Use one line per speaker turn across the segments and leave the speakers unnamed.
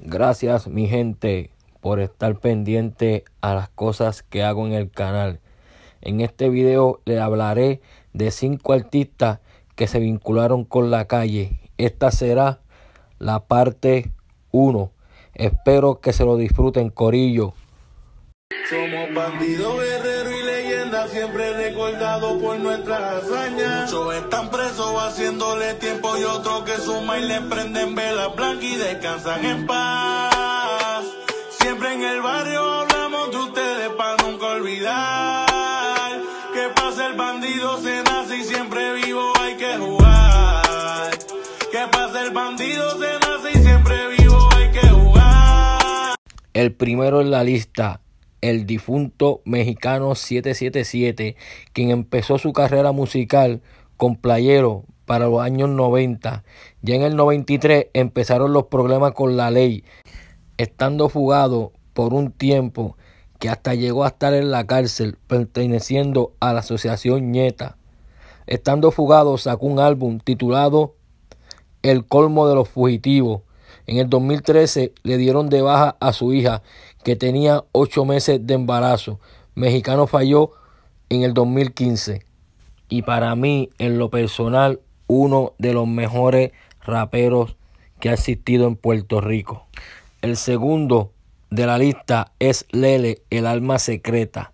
Gracias mi gente por estar pendiente a las cosas que hago en el canal. En este video le hablaré de cinco artistas que se vincularon con la calle. Esta será la parte 1. Espero que se lo disfruten, Corillo. Somos bandidos, guerreros y leyendas, siempre recordados por nuestras hazañas. Muchos están presos haciéndole tiempo y otros que suma y le prenden velas blancas y descansan en paz. Siempre en el barrio hablamos de ustedes para nunca olvidar. Que pasa el bandido, se nace y siempre vivo hay que jugar. Que pasa el bandido, se nace y siempre vivo hay que jugar. El primero en la lista el difunto mexicano 777, quien empezó su carrera musical con Playero para los años 90. Ya en el 93 empezaron los problemas con la ley, estando fugado por un tiempo que hasta llegó a estar en la cárcel perteneciendo a la Asociación Nieta. Estando fugado sacó un álbum titulado El colmo de los fugitivos, en el 2013 le dieron de baja a su hija, que tenía ocho meses de embarazo. Mexicano falló en el 2015. Y para mí, en lo personal, uno de los mejores raperos que ha existido en Puerto Rico. El segundo de la lista es Lele, el alma secreta.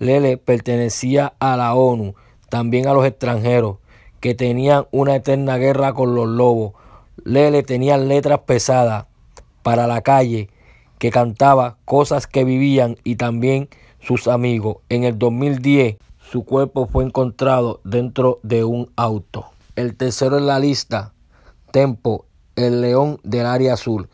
Lele pertenecía a la ONU, también a los extranjeros, que tenían una eterna guerra con los lobos. Lele tenía letras pesadas para la calle que cantaba cosas que vivían y también sus amigos. En el 2010 su cuerpo fue encontrado dentro de un auto. El tercero en la lista, Tempo, el león del área azul,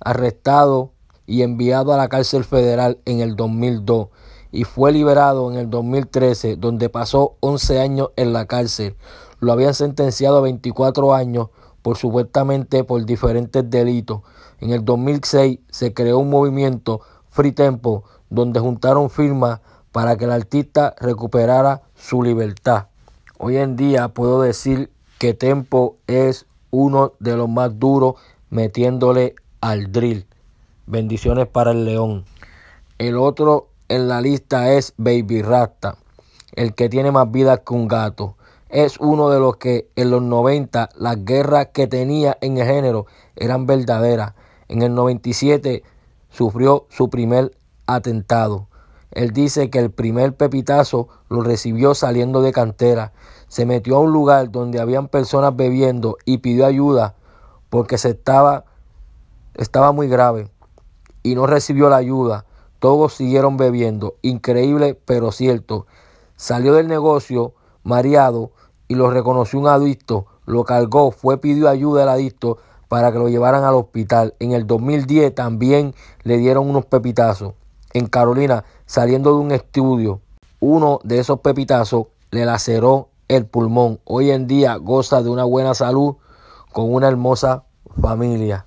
arrestado y enviado a la cárcel federal en el 2002 y fue liberado en el 2013, donde pasó 11 años en la cárcel. Lo habían sentenciado a 24 años por supuestamente por diferentes delitos. En el 2006 se creó un movimiento Free Tempo donde juntaron firmas para que el artista recuperara su libertad. Hoy en día puedo decir que Tempo es uno de los más duros metiéndole al drill. Bendiciones para el león. El otro en la lista es Baby Rasta, el que tiene más vida que un gato es uno de los que en los 90 las guerras que tenía en el género eran verdaderas. En el 97 sufrió su primer atentado. Él dice que el primer pepitazo lo recibió saliendo de cantera. Se metió a un lugar donde habían personas bebiendo y pidió ayuda porque se estaba, estaba muy grave y no recibió la ayuda. Todos siguieron bebiendo. Increíble pero cierto. Salió del negocio mareado y lo reconoció un adicto, lo cargó, fue, pidió ayuda al adicto para que lo llevaran al hospital. En el 2010 también le dieron unos pepitazos en Carolina, saliendo de un estudio. Uno de esos pepitazos le laceró el pulmón. Hoy en día goza de una buena salud con una hermosa familia.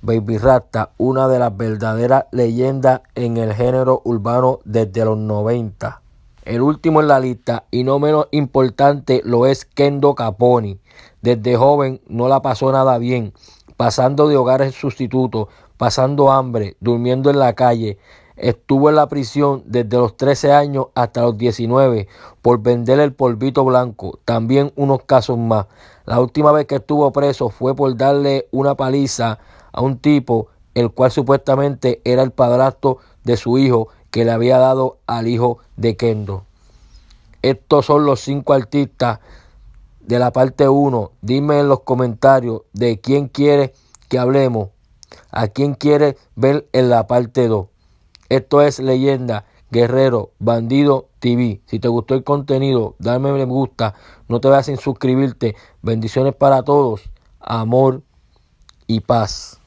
Baby Rasta, una de las verdaderas leyendas en el género urbano desde los 90. El último en la lista y no menos importante lo es Kendo Caponi. Desde joven no la pasó nada bien, pasando de hogares sustitutos, pasando hambre, durmiendo en la calle. Estuvo en la prisión desde los 13 años hasta los 19 por vender el polvito blanco, también unos casos más. La última vez que estuvo preso fue por darle una paliza a un tipo, el cual supuestamente era el padrastro de su hijo que le había dado al hijo de Kendo. Estos son los cinco artistas de la parte 1. Dime en los comentarios de quién quiere que hablemos, a quién quiere ver en la parte 2. Esto es Leyenda, Guerrero, Bandido TV. Si te gustó el contenido, dame me gusta. No te vayas sin suscribirte. Bendiciones para todos. Amor y paz.